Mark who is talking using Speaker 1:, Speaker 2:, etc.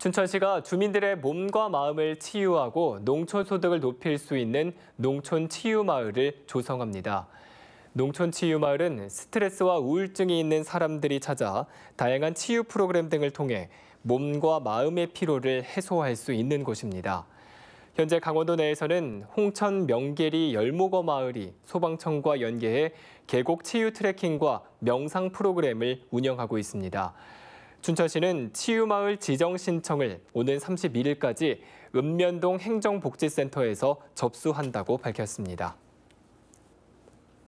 Speaker 1: 춘천시가 주민들의 몸과 마음을 치유하고 농촌 소득을 높일 수 있는 농촌 치유 마을을 조성합니다. 농촌 치유 마을은 스트레스와 우울증이 있는 사람들이 찾아 다양한 치유 프로그램 등을 통해 몸과 마음의 피로를 해소할 수 있는 곳입니다. 현재 강원도 내에서는 홍천 명계리 열목어 마을이 소방청과 연계해 계곡 치유 트레킹과 명상 프로그램을 운영하고 있습니다. 춘천시는 치유마을 지정 신청을 오는 31일까지 읍면동 행정복지센터에서 접수한다고 밝혔습니다.